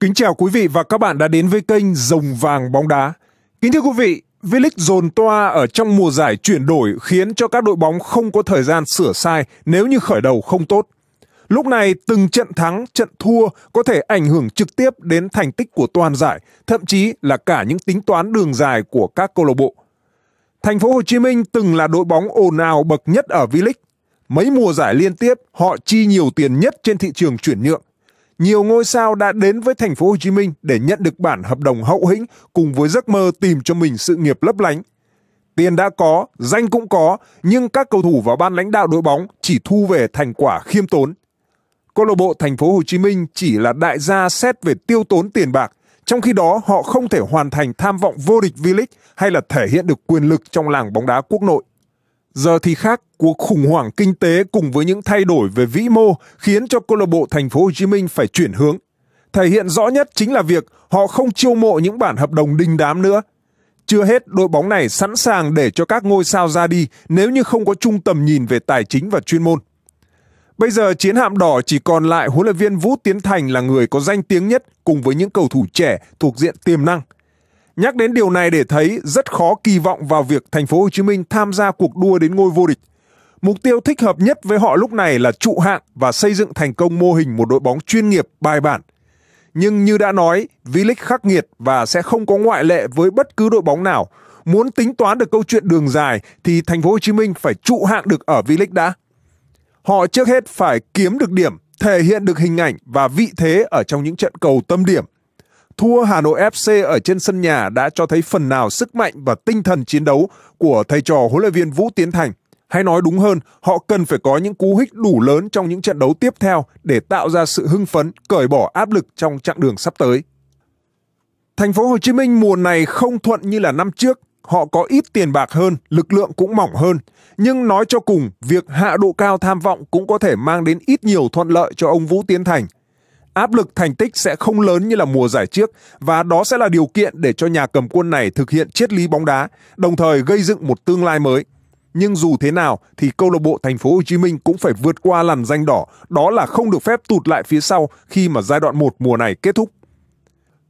Kính chào quý vị và các bạn đã đến với kênh Rồng Vàng Bóng Đá. Kính thưa quý vị, V-League dồn toa ở trong mùa giải chuyển đổi khiến cho các đội bóng không có thời gian sửa sai nếu như khởi đầu không tốt. Lúc này từng trận thắng, trận thua có thể ảnh hưởng trực tiếp đến thành tích của toàn giải, thậm chí là cả những tính toán đường dài của các câu lạc bộ. Thành phố Hồ Chí Minh từng là đội bóng ồn ào bậc nhất ở V-League. Mấy mùa giải liên tiếp, họ chi nhiều tiền nhất trên thị trường chuyển nhượng nhiều ngôi sao đã đến với thành phố Hồ Chí Minh để nhận được bản hợp đồng hậu hĩnh cùng với giấc mơ tìm cho mình sự nghiệp lấp lánh. Tiền đã có, danh cũng có, nhưng các cầu thủ và ban lãnh đạo đội bóng chỉ thu về thành quả khiêm tốn. Câu lạc bộ thành phố Hồ Chí Minh chỉ là đại gia xét về tiêu tốn tiền bạc, trong khi đó họ không thể hoàn thành tham vọng vô địch V-League hay là thể hiện được quyền lực trong làng bóng đá quốc nội. Giờ thì khác, cuộc khủng hoảng kinh tế cùng với những thay đổi về vĩ mô khiến cho câu lạc bộ Thành phố Hồ Chí Minh phải chuyển hướng. Thể hiện rõ nhất chính là việc họ không chiêu mộ những bản hợp đồng đình đám nữa. Chưa hết, đội bóng này sẵn sàng để cho các ngôi sao ra đi nếu như không có trung tầm nhìn về tài chính và chuyên môn. Bây giờ chiến hạm đỏ chỉ còn lại huấn luyện viên Vũ Tiến Thành là người có danh tiếng nhất cùng với những cầu thủ trẻ thuộc diện tiềm năng – Nhắc đến điều này để thấy rất khó kỳ vọng vào việc thành phố Hồ Chí Minh tham gia cuộc đua đến ngôi vô địch. Mục tiêu thích hợp nhất với họ lúc này là trụ hạng và xây dựng thành công mô hình một đội bóng chuyên nghiệp bài bản. Nhưng như đã nói, V-League khắc nghiệt và sẽ không có ngoại lệ với bất cứ đội bóng nào. Muốn tính toán được câu chuyện đường dài thì thành phố Hồ Chí Minh phải trụ hạng được ở V-League đã. Họ trước hết phải kiếm được điểm, thể hiện được hình ảnh và vị thế ở trong những trận cầu tâm điểm Thua Hà Nội FC ở trên sân nhà đã cho thấy phần nào sức mạnh và tinh thần chiến đấu của thầy trò huấn luyện viên Vũ Tiến Thành. Hay nói đúng hơn, họ cần phải có những cú hích đủ lớn trong những trận đấu tiếp theo để tạo ra sự hưng phấn, cởi bỏ áp lực trong chặng đường sắp tới. Thành phố Hồ Chí Minh mùa này không thuận như là năm trước, họ có ít tiền bạc hơn, lực lượng cũng mỏng hơn. Nhưng nói cho cùng, việc hạ độ cao tham vọng cũng có thể mang đến ít nhiều thuận lợi cho ông Vũ Tiến Thành áp lực thành tích sẽ không lớn như là mùa giải trước và đó sẽ là điều kiện để cho nhà cầm quân này thực hiện triết lý bóng đá, đồng thời gây dựng một tương lai mới. Nhưng dù thế nào thì câu lạc bộ Thành phố Hồ Chí Minh cũng phải vượt qua làn danh đỏ, đó là không được phép tụt lại phía sau khi mà giai đoạn 1 mùa này kết thúc.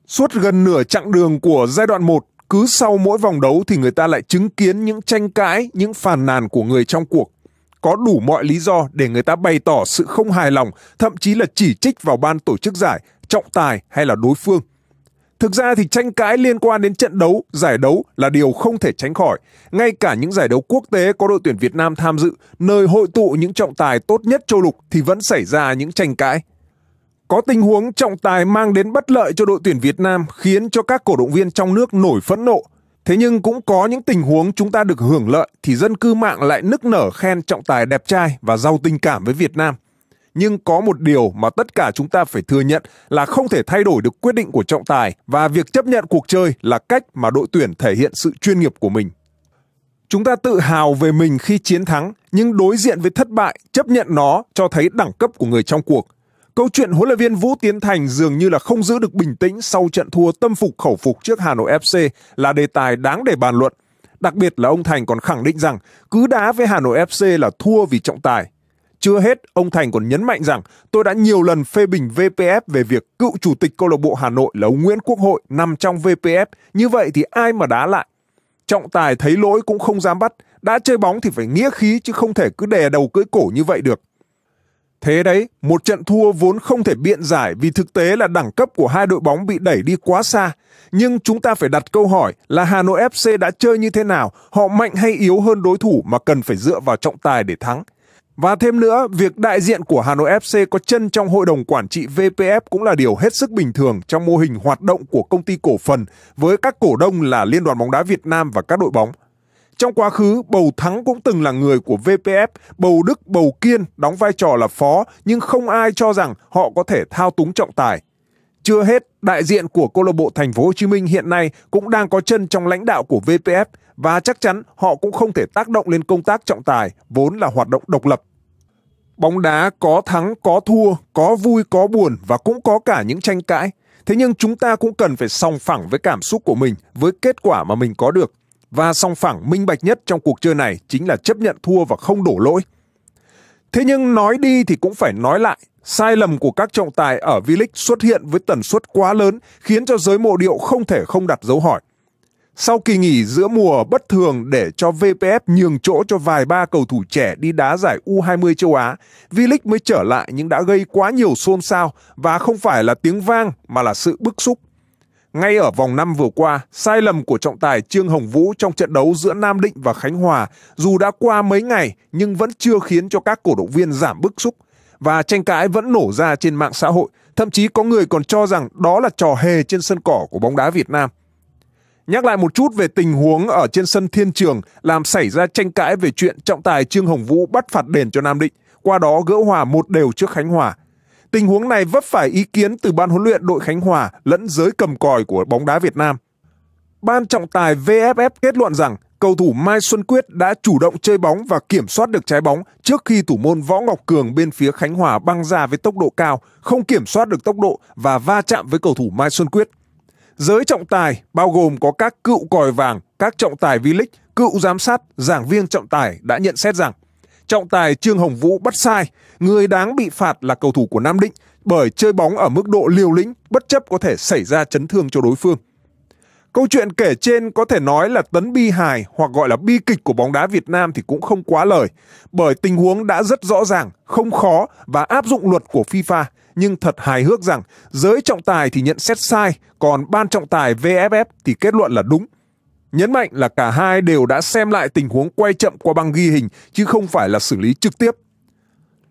Suốt gần nửa chặng đường của giai đoạn 1, cứ sau mỗi vòng đấu thì người ta lại chứng kiến những tranh cãi, những phàn nàn của người trong cuộc có đủ mọi lý do để người ta bày tỏ sự không hài lòng, thậm chí là chỉ trích vào ban tổ chức giải, trọng tài hay là đối phương. Thực ra thì tranh cãi liên quan đến trận đấu, giải đấu là điều không thể tránh khỏi. Ngay cả những giải đấu quốc tế có đội tuyển Việt Nam tham dự, nơi hội tụ những trọng tài tốt nhất châu lục thì vẫn xảy ra những tranh cãi. Có tình huống trọng tài mang đến bất lợi cho đội tuyển Việt Nam khiến cho các cổ động viên trong nước nổi phẫn nộ, Thế nhưng cũng có những tình huống chúng ta được hưởng lợi thì dân cư mạng lại nức nở khen trọng tài đẹp trai và giàu tình cảm với Việt Nam. Nhưng có một điều mà tất cả chúng ta phải thừa nhận là không thể thay đổi được quyết định của trọng tài và việc chấp nhận cuộc chơi là cách mà đội tuyển thể hiện sự chuyên nghiệp của mình. Chúng ta tự hào về mình khi chiến thắng, nhưng đối diện với thất bại, chấp nhận nó cho thấy đẳng cấp của người trong cuộc Câu chuyện huấn luyện viên Vũ Tiến Thành dường như là không giữ được bình tĩnh sau trận thua tâm phục khẩu phục trước Hà Nội FC là đề tài đáng để bàn luận. Đặc biệt là ông Thành còn khẳng định rằng cứ đá với Hà Nội FC là thua vì trọng tài. Chưa hết, ông Thành còn nhấn mạnh rằng tôi đã nhiều lần phê bình VPF về việc cựu chủ tịch câu lạc bộ Hà Nội là ông Nguyễn Quốc Hội nằm trong VPF, như vậy thì ai mà đá lại. Trọng tài thấy lỗi cũng không dám bắt, đã chơi bóng thì phải nghĩa khí chứ không thể cứ đè đầu cưỡi cổ như vậy được. Thế đấy, một trận thua vốn không thể biện giải vì thực tế là đẳng cấp của hai đội bóng bị đẩy đi quá xa. Nhưng chúng ta phải đặt câu hỏi là Hà Nội FC đã chơi như thế nào, họ mạnh hay yếu hơn đối thủ mà cần phải dựa vào trọng tài để thắng. Và thêm nữa, việc đại diện của Hà Nội FC có chân trong hội đồng quản trị VPF cũng là điều hết sức bình thường trong mô hình hoạt động của công ty cổ phần với các cổ đông là Liên đoàn bóng đá Việt Nam và các đội bóng. Trong quá khứ, Bầu Thắng cũng từng là người của VPF, Bầu Đức, Bầu Kiên đóng vai trò là phó, nhưng không ai cho rằng họ có thể thao túng trọng tài. Chưa hết, đại diện của câu lạc bộ Thành phố Hồ Chí Minh hiện nay cũng đang có chân trong lãnh đạo của VPF và chắc chắn họ cũng không thể tác động lên công tác trọng tài vốn là hoạt động độc lập. Bóng đá có thắng, có thua, có vui, có buồn và cũng có cả những tranh cãi. Thế nhưng chúng ta cũng cần phải song phẳng với cảm xúc của mình, với kết quả mà mình có được và song phẳng minh bạch nhất trong cuộc chơi này chính là chấp nhận thua và không đổ lỗi. Thế nhưng nói đi thì cũng phải nói lại, sai lầm của các trọng tài ở V-League xuất hiện với tần suất quá lớn khiến cho giới mộ điệu không thể không đặt dấu hỏi. Sau kỳ nghỉ giữa mùa bất thường để cho VPF nhường chỗ cho vài ba cầu thủ trẻ đi đá giải U20 châu Á, V-League mới trở lại nhưng đã gây quá nhiều xôn xao và không phải là tiếng vang mà là sự bức xúc ngay ở vòng 5 vừa qua, sai lầm của trọng tài Trương Hồng Vũ trong trận đấu giữa Nam Định và Khánh Hòa dù đã qua mấy ngày nhưng vẫn chưa khiến cho các cổ động viên giảm bức xúc và tranh cãi vẫn nổ ra trên mạng xã hội, thậm chí có người còn cho rằng đó là trò hề trên sân cỏ của bóng đá Việt Nam. Nhắc lại một chút về tình huống ở trên sân Thiên Trường làm xảy ra tranh cãi về chuyện trọng tài Trương Hồng Vũ bắt phạt đền cho Nam Định, qua đó gỡ hòa một đều trước Khánh Hòa – Tình huống này vấp phải ý kiến từ ban huấn luyện đội Khánh Hòa lẫn giới cầm còi của bóng đá Việt Nam. Ban trọng tài VFF kết luận rằng cầu thủ Mai Xuân Quyết đã chủ động chơi bóng và kiểm soát được trái bóng trước khi thủ môn Võ Ngọc Cường bên phía Khánh Hòa băng ra với tốc độ cao, không kiểm soát được tốc độ và va chạm với cầu thủ Mai Xuân Quyết. Giới trọng tài bao gồm có các cựu còi vàng, các trọng tài V-League, cựu giám sát, giảng viên trọng tài đã nhận xét rằng Trọng tài Trương Hồng Vũ bắt sai, người đáng bị phạt là cầu thủ của Nam Định bởi chơi bóng ở mức độ liều lĩnh, bất chấp có thể xảy ra chấn thương cho đối phương. Câu chuyện kể trên có thể nói là tấn bi hài hoặc gọi là bi kịch của bóng đá Việt Nam thì cũng không quá lời, bởi tình huống đã rất rõ ràng, không khó và áp dụng luật của FIFA, nhưng thật hài hước rằng giới trọng tài thì nhận xét sai, còn ban trọng tài VFF thì kết luận là đúng. Nhấn mạnh là cả hai đều đã xem lại tình huống quay chậm qua băng ghi hình chứ không phải là xử lý trực tiếp.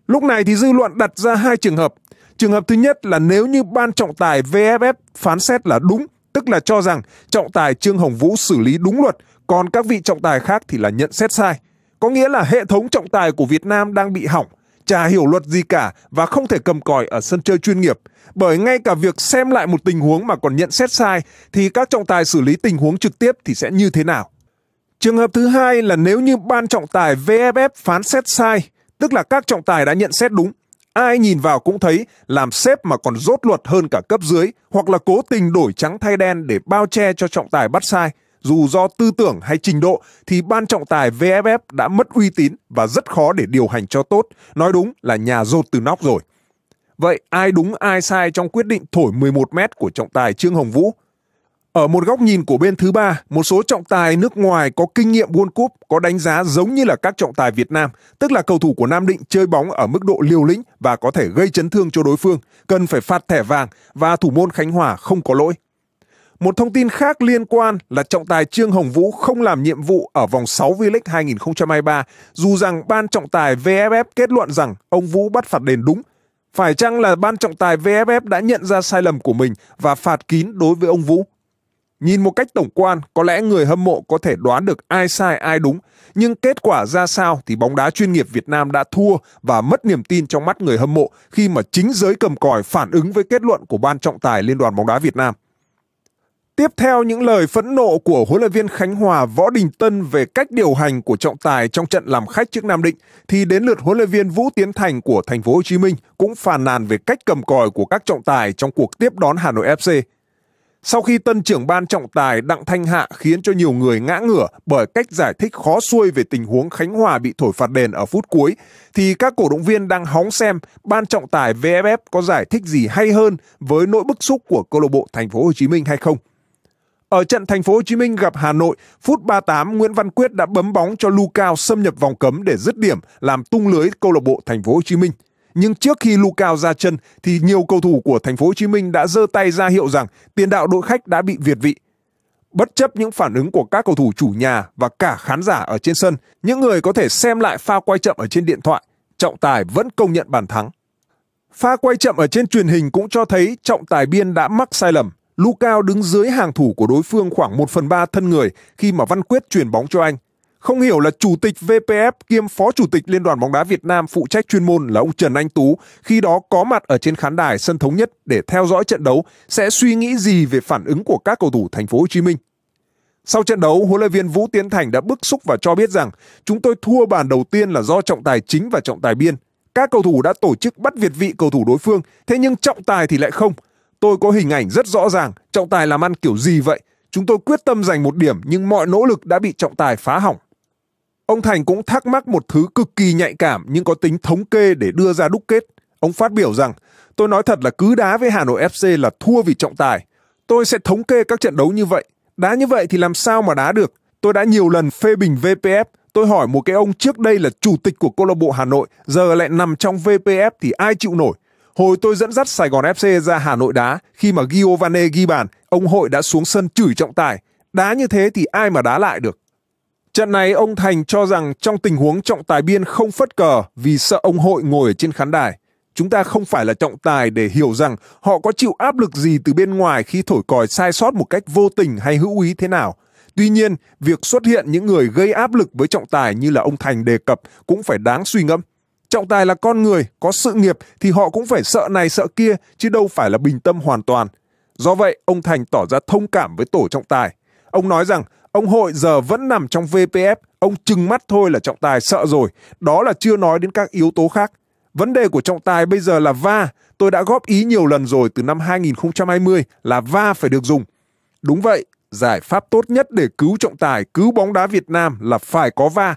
Lúc này thì dư luận đặt ra hai trường hợp. Trường hợp thứ nhất là nếu như ban trọng tài VFF phán xét là đúng, tức là cho rằng trọng tài Trương Hồng Vũ xử lý đúng luật, còn các vị trọng tài khác thì là nhận xét sai. Có nghĩa là hệ thống trọng tài của Việt Nam đang bị hỏng chả hiểu luật gì cả và không thể cầm còi ở sân chơi chuyên nghiệp. Bởi ngay cả việc xem lại một tình huống mà còn nhận xét sai thì các trọng tài xử lý tình huống trực tiếp thì sẽ như thế nào? Trường hợp thứ hai là nếu như ban trọng tài VFF e phán xét sai, tức là các trọng tài đã nhận xét đúng, ai nhìn vào cũng thấy làm xếp mà còn rốt luật hơn cả cấp dưới hoặc là cố tình đổi trắng thay đen để bao che cho trọng tài bắt sai – dù do tư tưởng hay trình độ thì ban trọng tài VFF đã mất uy tín và rất khó để điều hành cho tốt, nói đúng là nhà rột từ nóc rồi. Vậy ai đúng ai sai trong quyết định thổi 11 mét của trọng tài Trương Hồng Vũ? Ở một góc nhìn của bên thứ ba, một số trọng tài nước ngoài có kinh nghiệm World Cup có đánh giá giống như là các trọng tài Việt Nam, tức là cầu thủ của Nam Định chơi bóng ở mức độ liều lĩnh và có thể gây chấn thương cho đối phương, cần phải phạt thẻ vàng và thủ môn Khánh Hòa không có lỗi. Một thông tin khác liên quan là trọng tài Trương Hồng Vũ không làm nhiệm vụ ở vòng 6 V-League 2023, dù rằng ban trọng tài VFF kết luận rằng ông Vũ bắt phạt đền đúng. Phải chăng là ban trọng tài VFF đã nhận ra sai lầm của mình và phạt kín đối với ông Vũ? Nhìn một cách tổng quan, có lẽ người hâm mộ có thể đoán được ai sai ai đúng, nhưng kết quả ra sao thì bóng đá chuyên nghiệp Việt Nam đã thua và mất niềm tin trong mắt người hâm mộ khi mà chính giới cầm còi phản ứng với kết luận của ban trọng tài Liên đoàn bóng đá Việt Nam. Tiếp theo những lời phẫn nộ của huấn luyện viên Khánh Hòa Võ Đình Tân về cách điều hành của trọng tài trong trận làm khách trước Nam Định thì đến lượt huấn luyện viên Vũ Tiến Thành của thành phố Hồ Chí Minh cũng phàn nàn về cách cầm còi của các trọng tài trong cuộc tiếp đón Hà Nội FC. Sau khi tân trưởng ban trọng tài Đặng Thanh Hạ khiến cho nhiều người ngã ngửa bởi cách giải thích khó xuôi về tình huống Khánh Hòa bị thổi phạt đền ở phút cuối, thì các cổ động viên đang hóng xem ban trọng tài VFF có giải thích gì hay hơn với nỗi bức xúc của câu lạc bộ Thành phố Hồ Chí Minh hay không. Ở trận Thành phố Hồ Chí Minh gặp Hà Nội, phút 38 Nguyễn Văn Quyết đã bấm bóng cho Lucao xâm nhập vòng cấm để dứt điểm làm tung lưới câu lạc bộ Thành phố Hồ Chí Minh. Nhưng trước khi Lucao ra chân thì nhiều cầu thủ của Thành phố Hồ Chí Minh đã giơ tay ra hiệu rằng tiền đạo đội khách đã bị việt vị. Bất chấp những phản ứng của các cầu thủ chủ nhà và cả khán giả ở trên sân, những người có thể xem lại pha quay chậm ở trên điện thoại, trọng tài vẫn công nhận bàn thắng. Pha quay chậm ở trên truyền hình cũng cho thấy trọng tài biên đã mắc sai lầm Lucao đứng dưới hàng thủ của đối phương khoảng 1 phần 3 thân người khi mà Văn Quyết chuyển bóng cho anh. Không hiểu là chủ tịch VPF kiêm phó chủ tịch Liên đoàn bóng đá Việt Nam phụ trách chuyên môn là ông Trần Anh Tú khi đó có mặt ở trên khán đài sân thống nhất để theo dõi trận đấu sẽ suy nghĩ gì về phản ứng của các cầu thủ thành phố Hồ Chí Minh. Sau trận đấu, huấn luyện viên Vũ Tiến Thành đã bức xúc và cho biết rằng chúng tôi thua bàn đầu tiên là do trọng tài chính và trọng tài biên. Các cầu thủ đã tổ chức bắt việt vị cầu thủ đối phương, thế nhưng trọng tài thì lại không. Tôi có hình ảnh rất rõ ràng trọng tài làm ăn kiểu gì vậy. Chúng tôi quyết tâm giành một điểm nhưng mọi nỗ lực đã bị trọng tài phá hỏng. Ông Thành cũng thắc mắc một thứ cực kỳ nhạy cảm nhưng có tính thống kê để đưa ra đúc kết. Ông phát biểu rằng, tôi nói thật là cứ đá với Hà Nội FC là thua vì trọng tài. Tôi sẽ thống kê các trận đấu như vậy. Đá như vậy thì làm sao mà đá được? Tôi đã nhiều lần phê bình VPF. Tôi hỏi một cái ông trước đây là chủ tịch của câu lạc bộ Hà Nội, giờ lại nằm trong VPF thì ai chịu nổi? Hồi tôi dẫn dắt Sài Gòn FC ra Hà Nội đá, khi mà Giovane ghi bàn, ông Hội đã xuống sân chửi trọng tài. Đá như thế thì ai mà đá lại được. Trận này ông Thành cho rằng trong tình huống trọng tài biên không phất cờ vì sợ ông Hội ngồi ở trên khán đài. Chúng ta không phải là trọng tài để hiểu rằng họ có chịu áp lực gì từ bên ngoài khi thổi còi sai sót một cách vô tình hay hữu ý thế nào. Tuy nhiên, việc xuất hiện những người gây áp lực với trọng tài như là ông Thành đề cập cũng phải đáng suy ngẫm. Trọng tài là con người, có sự nghiệp thì họ cũng phải sợ này sợ kia chứ đâu phải là bình tâm hoàn toàn. Do vậy, ông Thành tỏ ra thông cảm với tổ trọng tài. Ông nói rằng ông hội giờ vẫn nằm trong VPF, ông chừng mắt thôi là trọng tài sợ rồi, đó là chưa nói đến các yếu tố khác. Vấn đề của trọng tài bây giờ là va, tôi đã góp ý nhiều lần rồi từ năm 2020 là va phải được dùng. Đúng vậy, giải pháp tốt nhất để cứu trọng tài, cứu bóng đá Việt Nam là phải có va.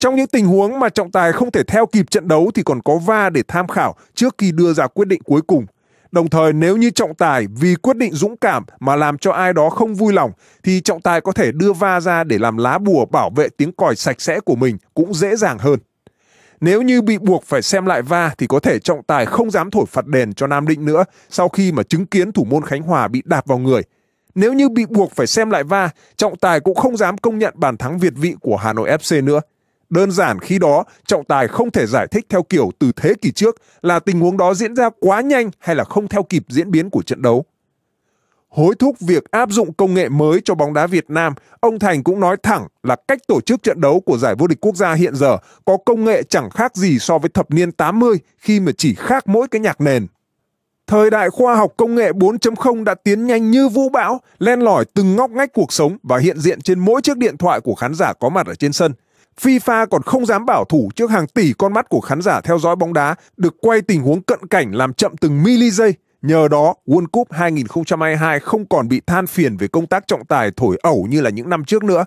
Trong những tình huống mà trọng tài không thể theo kịp trận đấu thì còn có va để tham khảo trước khi đưa ra quyết định cuối cùng. Đồng thời nếu như trọng tài vì quyết định dũng cảm mà làm cho ai đó không vui lòng thì trọng tài có thể đưa va ra để làm lá bùa bảo vệ tiếng còi sạch sẽ của mình cũng dễ dàng hơn. Nếu như bị buộc phải xem lại va thì có thể trọng tài không dám thổi phạt đền cho Nam Định nữa sau khi mà chứng kiến thủ môn Khánh Hòa bị đạp vào người. Nếu như bị buộc phải xem lại va, trọng tài cũng không dám công nhận bàn thắng Việt vị của Hà Nội FC nữa. Đơn giản khi đó, trọng tài không thể giải thích theo kiểu từ thế kỷ trước là tình huống đó diễn ra quá nhanh hay là không theo kịp diễn biến của trận đấu. Hối thúc việc áp dụng công nghệ mới cho bóng đá Việt Nam, ông Thành cũng nói thẳng là cách tổ chức trận đấu của giải vô địch quốc gia hiện giờ có công nghệ chẳng khác gì so với thập niên 80 khi mà chỉ khác mỗi cái nhạc nền. Thời đại khoa học công nghệ 4.0 đã tiến nhanh như vũ bão, len lỏi từng ngóc ngách cuộc sống và hiện diện trên mỗi chiếc điện thoại của khán giả có mặt ở trên sân – FIFA còn không dám bảo thủ trước hàng tỷ con mắt của khán giả theo dõi bóng đá được quay tình huống cận cảnh làm chậm từng mili giây. Nhờ đó, World Cup 2022 không còn bị than phiền về công tác trọng tài thổi ẩu như là những năm trước nữa.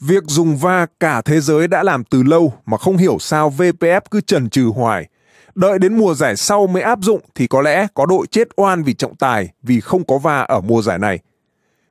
Việc dùng va cả thế giới đã làm từ lâu mà không hiểu sao VPF cứ trần trừ hoài. Đợi đến mùa giải sau mới áp dụng thì có lẽ có đội chết oan vì trọng tài vì không có va ở mùa giải này.